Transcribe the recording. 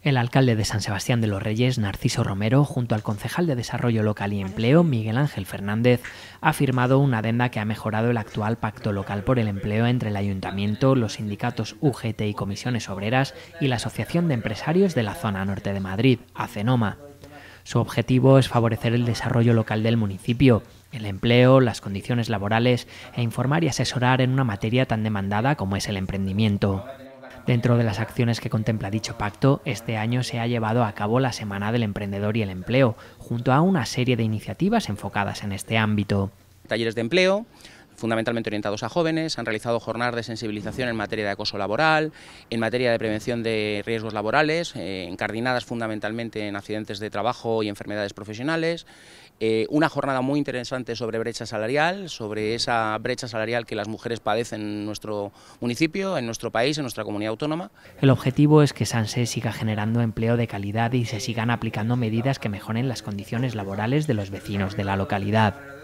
El alcalde de San Sebastián de los Reyes, Narciso Romero, junto al concejal de Desarrollo Local y Empleo, Miguel Ángel Fernández, ha firmado una adenda que ha mejorado el actual pacto local por el empleo entre el ayuntamiento, los sindicatos UGT y comisiones obreras y la Asociación de Empresarios de la Zona Norte de Madrid, ACENOMA. Su objetivo es favorecer el desarrollo local del municipio, el empleo, las condiciones laborales e informar y asesorar en una materia tan demandada como es el emprendimiento. Dentro de las acciones que contempla dicho pacto, este año se ha llevado a cabo la Semana del Emprendedor y el Empleo, junto a una serie de iniciativas enfocadas en este ámbito. Talleres de empleo, fundamentalmente orientados a jóvenes, han realizado jornadas de sensibilización en materia de acoso laboral, en materia de prevención de riesgos laborales, eh, encardinadas fundamentalmente en accidentes de trabajo y enfermedades profesionales, eh, una jornada muy interesante sobre brecha salarial, sobre esa brecha salarial que las mujeres padecen en nuestro municipio, en nuestro país, en nuestra comunidad autónoma. El objetivo es que Sanse siga generando empleo de calidad y se sigan aplicando medidas que mejoren las condiciones laborales de los vecinos de la localidad.